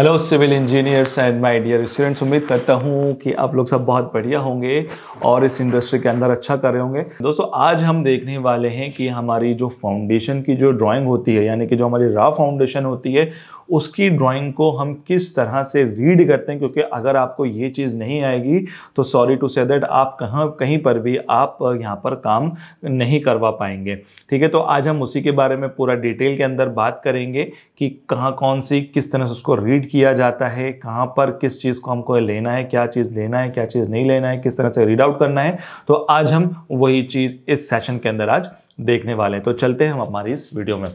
hello civil engineers and my dear students उम्मीद करता हूँ कि आप लोग सब बहुत बढ़िया होंगे और इस इंडस्ट्री के अंदर अच्छा कर रहे होंगे दोस्तों आज हम देखने वाले हैं कि हमारी जो फाउंडेशन की जो ड्राइंग होती है यानी कि जो हमारी रा फाउंडेशन होती है उसकी ड्राइंग को हम किस तरह से रीड करते हैं क्योंकि अगर आपको ये चीज़ नहीं आएगी तो सॉरी टू से दैट आप कहाँ कहीं पर भी आप यहाँ पर काम नहीं करवा पाएंगे ठीक है तो आज हम उसी के बारे में पूरा डिटेल के अंदर बात करेंगे कि कहाँ कौन सी किस तरह से उसको रीड किया जाता है कहाँ पर किस चीज़ को हमको लेना है क्या चीज़ लेना है क्या चीज़ नहीं लेना है किस तरह से रीड आउट करना है तो आज हम वही चीज़ इस सेशन के अंदर आज देखने वाले हैं तो चलते हैं हम हमारी इस वीडियो में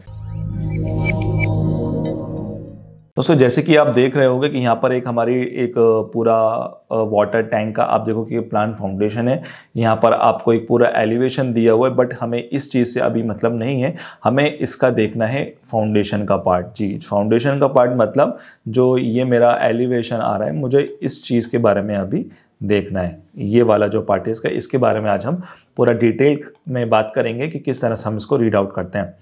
दोस्तों जैसे कि आप देख रहे होंगे कि यहाँ पर एक हमारी एक पूरा वाटर टैंक का आप देखो कि प्लान फाउंडेशन है यहाँ पर आपको एक पूरा एलिवेशन दिया हुआ है बट हमें इस चीज़ से अभी मतलब नहीं है हमें इसका देखना है फाउंडेशन का पार्ट जी फाउंडेशन का पार्ट मतलब जो ये मेरा एलिवेशन आ रहा है मुझे इस चीज़ के बारे में अभी देखना है ये वाला जो पार्ट है इसका इसके बारे में आज हम पूरा डिटेल में बात करेंगे कि किस तरह से हम इसको रीड आउट करते हैं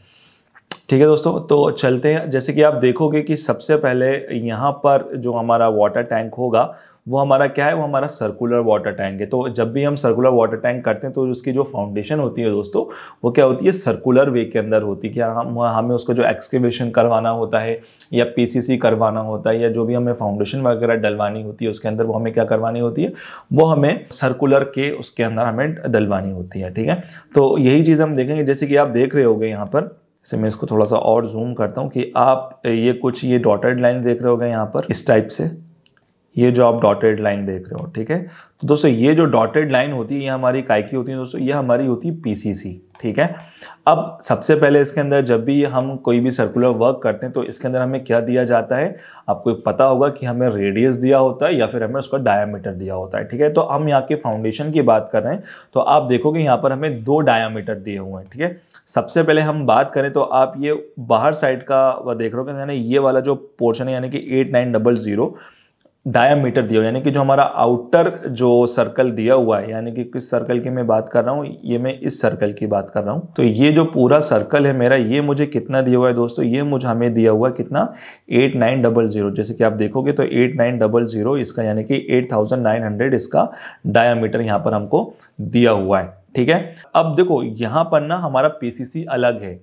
ठीक है दोस्तों तो चलते हैं जैसे कि आप देखोगे कि सबसे पहले यहाँ पर जो हमारा वाटर टैंक होगा वो हमारा क्या है वो हमारा सर्कुलर वाटर टैंक है तो जब भी हम सर्कुलर वाटर टैंक करते हैं तो उसकी जो फाउंडेशन होती है दोस्तों वो क्या होती है सर्कुलर वे के अंदर होती है क्या हम हमें उसको जो एक्सकेवेशन करवाना होता है या पीसीसी करवाना होता है या जो भी हमें फाउंडेशन वगैरह डलवानी होती है उसके अंदर वो हमें क्या करवानी होती है वो हमें सर्कुलर के उसके अंदर हमें डलवानी होती है ठीक है तो यही चीज़ हम देखेंगे जैसे कि आप देख रहे हो गए यहाँ पर से मैं इसको थोड़ा सा और जूम करता हूँ कि आप ये कुछ ये डॉटेड लाइन देख रहे होगे यहाँ पर इस टाइप से ये जो आप डॉटेड लाइन देख रहे हो ठीक है तो दोस्तों ये जो डॉटेड लाइन होती है ये हमारी काय की होती है दोस्तों ये हमारी होती है पीसीसी ठीक है अब सबसे पहले इसके अंदर जब भी हम कोई भी सर्कुलर वर्क करते हैं तो इसके अंदर हमें क्या दिया जाता है आपको पता होगा कि हमें रेडियस दिया होता है या फिर हमें उसका डायामीटर दिया होता है ठीक है तो हम यहाँ के फाउंडेशन की बात कर रहे हैं तो आप देखोगे यहाँ पर हमें दो डायामीटर दिए हुए हैं ठीक है सबसे पहले हम बात करें तो आप ये बाहर साइड का देख रहे हो तो यानी ये वाला जो पोर्शन है यानी कि eight nine double zero diameter दिया यानी कि जो हमारा आउटर जो सर्कल दिया हुआ है यानी कि किस सर्कल की मैं बात कर रहा हूँ ये मैं इस सर्कल की बात कर रहा हूँ तो ये जो पूरा सर्कल है मेरा ये मुझे कितना दिया हुआ है दोस्तों ये मुझे हमें दिया हुआ है कितना एट नाइन डबल जीरो जैसे कि आप देखोगे तो एट नाइन डबल जीरो इसका यानी कि एट थाउजेंड नाइन हंड्रेड इसका डायामीटर यहाँ पर हमको दिया हुआ है ठीक है अब देखो यहाँ पर ना हमारा सी अलग है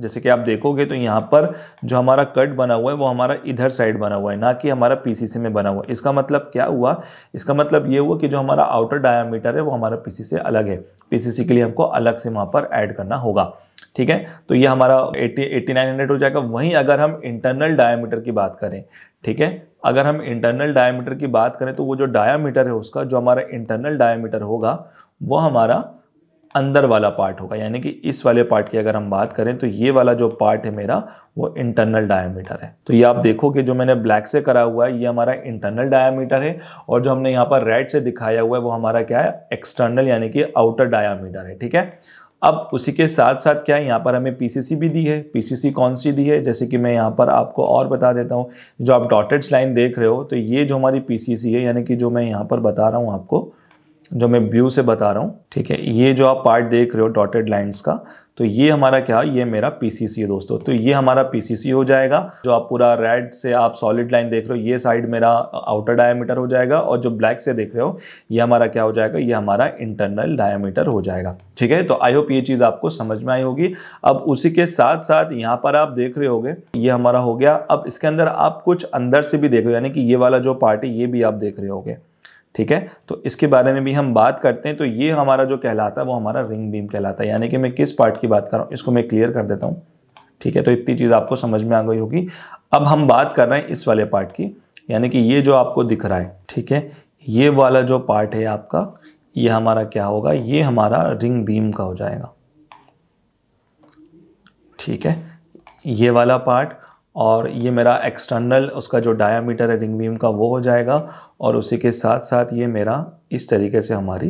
जैसे कि आप देखोगे तो यहाँ पर जो हमारा कट बना हुआ है वो हमारा इधर साइड बना हुआ है ना कि हमारा पीसीसी में बना हुआ है इसका मतलब क्या हुआ इसका मतलब ये हुआ कि जो हमारा आउटर डायामीटर है वो हमारा पीसीसी से अलग है पीसीसी के लिए हमको अलग से वहाँ पर ऐड करना होगा ठीक है तो ये हमारा एट्टी 8900 हो जाएगा वहीं अगर हम इंटरनल डायामीटर की बात करें ठीक है अगर हम इंटरनल डायामीटर की बात करें तो वो जो डायामीटर है उसका जो हमारा इंटरनल डायामीटर होगा वो हमारा अंदर वाला पार्ट होगा यानी कि इस वाले पार्ट की अगर हम बात करें तो ये वाला जो पार्ट है मेरा वो इंटरनल डायमीटर है तो ये आप देखोगे जो मैंने ब्लैक से करा हुआ है ये हमारा इंटरनल डायमीटर है और जो हमने यहाँ पर रेड से दिखाया हुआ है वो हमारा क्या है एक्सटर्नल यानी कि आउटर डायामीटर है ठीक है अब उसी के साथ साथ क्या है यहाँ पर हमें पीसीसी भी दी है पीसीसी कौन सी दी है जैसे कि मैं यहाँ पर आपको और बता देता हूँ जो आप डॉटेड्स लाइन देख रहे हो तो ये जो हमारी पीसीसी है यानी कि जो मैं यहाँ पर बता रहा हूँ आपको जो मैं ब्लू से बता रहा हूँ ठीक है ये जो आप पार्ट देख रहे हो डॉटेड लाइंस का तो ये हमारा क्या ये मेरा पीसीसी है दोस्तों तो ये हमारा पीसीसी हो जाएगा जो आप पूरा रेड से आप सॉलिड लाइन देख रहे हो ये साइड मेरा आउटर डायामीटर हो जाएगा और जो ब्लैक से देख रहे हो ये हमारा क्या हो जाएगा ये हमारा इंटरनल डायमीटर हो जाएगा ठीक है तो आई होप ये चीज़ आपको समझ में आई होगी अब उसी के साथ साथ यहाँ पर आप देख रहे होगे ये हमारा हो गया अब इसके अंदर आप कुछ अंदर से भी देख रहे हो यानी कि ये वाला जो पार्ट है ये भी आप देख रहे हो ठीक है तो इसके बारे में भी हम बात करते हैं तो ये हमारा जो कहलाता है वो हमारा रिंग बीम कहलाता है यानी कि मैं किस पार्ट की बात कर रहा हूँ इसको मैं क्लियर कर देता हूँ ठीक है तो इतनी चीज़ आपको समझ में आ गई होगी अब हम बात कर रहे हैं इस वाले पार्ट की यानी कि ये जो आपको दिख रहा है ठीक है ये वाला जो पार्ट है आपका ये हमारा क्या होगा ये हमारा रिंग बीम का हो जाएगा ठीक है ये वाला पार्ट और ये मेरा एक्सटर्नल उसका जो डायामीटर है रिंग बीम का वो हो जाएगा और उसी के साथ साथ ये मेरा इस तरीके से हमारी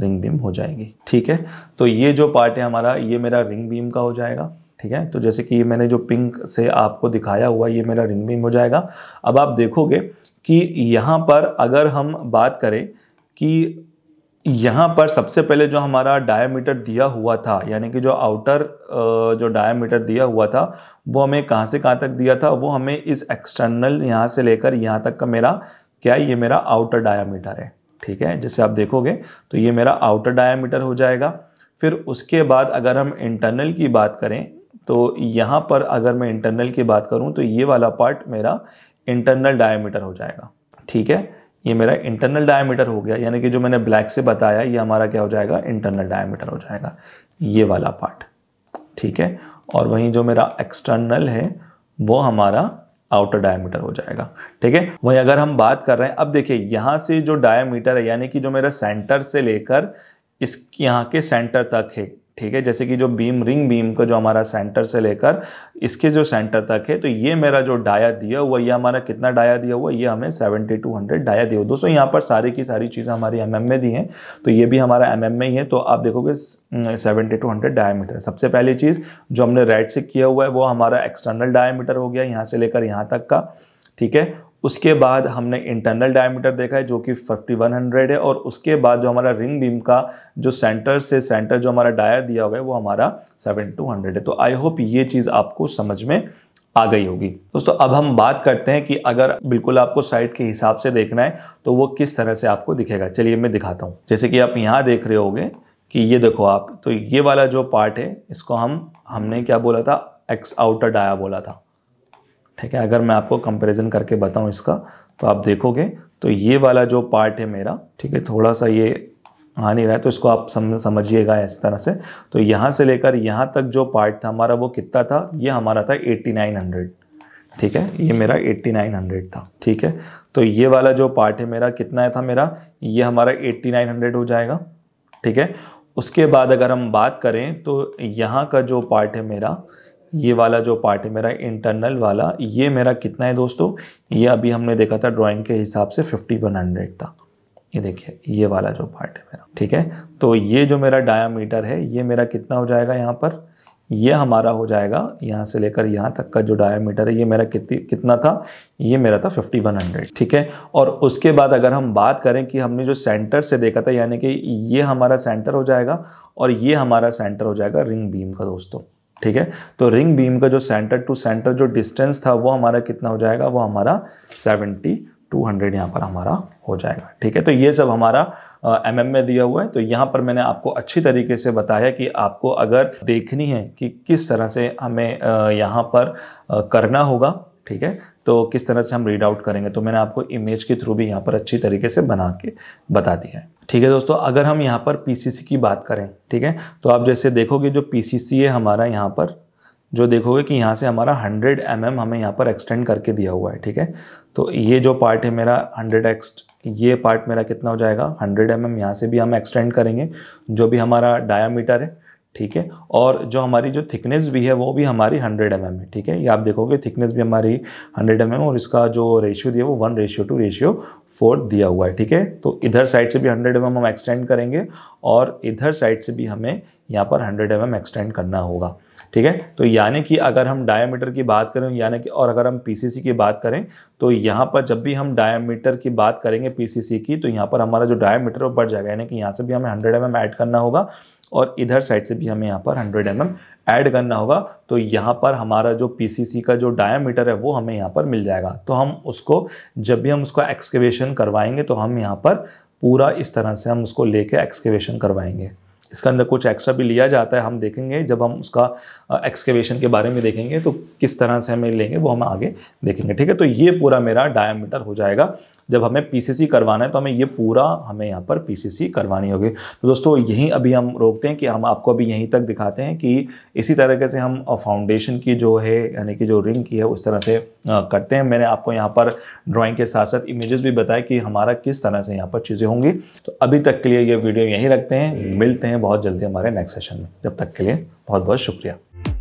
रिंग बीम हो जाएगी ठीक है तो ये जो पार्ट है हमारा ये मेरा रिंग बीम का हो जाएगा ठीक है तो जैसे कि मैंने जो पिंक से आपको दिखाया हुआ ये मेरा रिंग बीम हो जाएगा अब आप देखोगे कि यहाँ पर अगर हम बात करें कि यहाँ पर सबसे पहले जो हमारा डायमीटर दिया हुआ था यानी कि जो आउटर जो डायमीटर दिया हुआ था वो हमें कहाँ से कहाँ तक दिया था वो हमें इस एक्सटर्नल यहाँ से लेकर यहाँ तक का मेरा क्या है ये मेरा आउटर डायमीटर है ठीक है जैसे आप देखोगे तो ये मेरा आउटर डायमीटर हो जाएगा फिर उसके बाद अगर हम इंटरनल की बात करें तो यहाँ पर अगर मैं इंटरनल की बात करूँ तो ये वाला पार्ट मेरा इंटरनल डायमीटर हो जाएगा ठीक है ये मेरा इंटरनल डायमीटर हो गया यानी कि जो मैंने ब्लैक से बताया ये हमारा क्या हो जाएगा इंटरनल डायमीटर हो जाएगा ये वाला पार्ट ठीक है और वहीं जो मेरा एक्सटर्नल है वो हमारा आउटर डायमीटर हो जाएगा ठीक है वहीं अगर हम बात कर रहे हैं अब देखिए यहाँ से जो डायमीटर है यानी कि जो मेरा सेंटर से लेकर इस यहाँ के सेंटर तक है ठीक है जैसे कि जो बीम रिंग बीम का जो हमारा सेंटर से लेकर इसके जो सेंटर तक है तो ये मेरा जो डाया दिया हुआ ये हमारा कितना डाया दिया हुआ ये हमें 7200 डाया दिया हुआ दोस्तों यहाँ पर सारी की सारी चीज़ें हमारी एम mm में दी हैं तो ये भी हमारा एम mm में ही है तो आप देखोगे 7200 डायामीटर सबसे पहली चीज़ जो हमने रेड से किया हुआ है वो हमारा एक्सटर्नल डायामीटर हो गया यहाँ से लेकर यहाँ तक का ठीक है उसके बाद हमने इंटरनल डायमीटर देखा है जो कि 5100 है और उसके बाद जो हमारा रिंग बीम का जो सेंटर से सेंटर जो हमारा डायर दिया हुआ है वो हमारा 7200 है तो आई होप ये चीज़ आपको समझ में आ गई होगी दोस्तों अब हम बात करते हैं कि अगर बिल्कुल आपको साइड के हिसाब से देखना है तो वो किस तरह से आपको दिखेगा चलिए मैं दिखाता हूँ जैसे कि आप यहाँ देख रहे होगे कि ये देखो आप तो ये वाला जो पार्ट है इसको हम हमने क्या बोला था एक्स आउटर डाया बोला था ठीक है अगर मैं आपको कंपेरिजन करके बताऊँ इसका तो आप देखोगे तो ये वाला जो पार्ट है मेरा ठीक है थोड़ा सा ये आ नहीं रहा है तो इसको आप समझिएगा इस तरह से तो यहाँ से लेकर यहाँ तक जो पार्ट था हमारा वो कितना था ये हमारा था 8900 ठीक है ये मेरा 8900 था ठीक है तो ये वाला जो पार्ट है मेरा कितना था मेरा ये हमारा 8900 हो जाएगा ठीक है उसके बाद अगर हम बात करें तो यहाँ का जो पार्ट है मेरा ये वाला जो पार्ट है मेरा इंटरनल वाला ये मेरा कितना है दोस्तों ये अभी हमने देखा था ड्राइंग के हिसाब से फिफ्टी वन हंड्रेड था ये देखिए ये वाला जो पार्ट है मेरा ठीक है तो ये जो मेरा डायामीटर है ये मेरा कितना हो जाएगा यहाँ पर ये हमारा हो जाएगा यहाँ से लेकर यहाँ तक का जो डायामीटर है ये मेरा कितनी कितना था ये मेरा था 5100 ठीक है और उसके बाद अगर हम बात करें कि हमने जो सेंटर से देखा था यानी कि ये हमारा सेंटर हो जाएगा और ये हमारा सेंटर हो जाएगा रिंग बीम का दोस्तों ठीक है तो रिंग बीम का जो सेंटर टू सेंटर जो डिस्टेंस था वो हमारा कितना हो जाएगा वो हमारा सेवेंटी टू हंड्रेड यहाँ पर हमारा हो जाएगा ठीक है तो ये सब हमारा एम uh, में दिया हुआ है तो यहाँ पर मैंने आपको अच्छी तरीके से बताया कि आपको अगर देखनी है कि किस तरह से हमें uh, यहाँ पर uh, करना होगा ठीक है तो किस तरह से हम रीड आउट करेंगे तो मैंने आपको इमेज के थ्रू भी यहाँ पर अच्छी तरीके से बना के बता दिया है ठीक है दोस्तों अगर हम यहाँ पर पीसीसी की बात करें ठीक है तो आप जैसे देखोगे जो पीसीसी है हमारा यहाँ पर जो देखोगे कि यहाँ से हमारा 100 एम mm हमें यहाँ पर एक्सटेंड करके दिया हुआ है ठीक है तो ये जो पार्ट है मेरा 100 एक्सट ये पार्ट मेरा कितना हो जाएगा 100 एम mm यहाँ से भी हम एक्सटेंड करेंगे जो भी हमारा डाया है ठीक है और जो हमारी जो थिकनेस भी है वो भी हमारी 100 एम mm है ठीक है ये आप देखोगे थिकनेस भी हमारी 100 एम mm और इसका जो रेशियो दिया वो one ratio two ratio four दिया हुआ है ठीक है तो इधर साइड से भी 100 एम mm हम एक्सटेंड करेंगे और इधर साइड से भी हमें यहाँ पर 100 एम mm एक्सटेंड करना होगा ठीक है तो यानी कि अगर हम डायामीटर की बात करें यानी कि और अगर हम पीसीसी की बात करें तो यहाँ पर जब भी हम डायामीटर की बात करेंगे पीसीसी की तो यहाँ पर हमारा जो डायामीटर वो बढ़ जाएगा यानी कि यहाँ से भी हमें 100 एम mm ऐड करना होगा और इधर साइड से भी हमें यहाँ पर 100 एम mm ऐड करना होगा तो यहाँ पर हमारा जो पीसीसी का जो डायामीटर है वो हमें यहाँ पर मिल जाएगा तो हम उसको जब भी हम उसको एक्सकेवेशन करवाएंगे तो हम यहाँ पर पूरा इस तरह से हम उसको लेके एक्सकेवेशन करवाएंगे इसके अंदर कुछ एक्स्ट्रा भी लिया जाता है हम देखेंगे जब हम उसका एक्सकेवेशन के बारे में देखेंगे तो किस तरह से हमें लेंगे वो हम आगे देखेंगे ठीक है तो ये पूरा मेरा डायमीटर हो जाएगा जब हमें पीसीसी करवाना है तो हमें ये पूरा हमें यहाँ पर पीसीसी करवानी होगी तो दोस्तों यहीं अभी हम रोकते हैं कि हम आपको अभी यहीं तक दिखाते हैं कि इसी तरीके से हम फाउंडेशन की जो है यानी कि जो रिंग की है उस तरह से करते हैं मैंने आपको यहाँ पर ड्राइंग के साथ साथ इमेजेस भी बताए कि हमारा किस तरह से यहाँ पर चीज़ें होंगी तो अभी तक के लिए ये वीडियो यहीं रखते हैं मिलते हैं बहुत जल्दी हमारे नेक्स्ट सेशन में जब तक के लिए बहुत बहुत शुक्रिया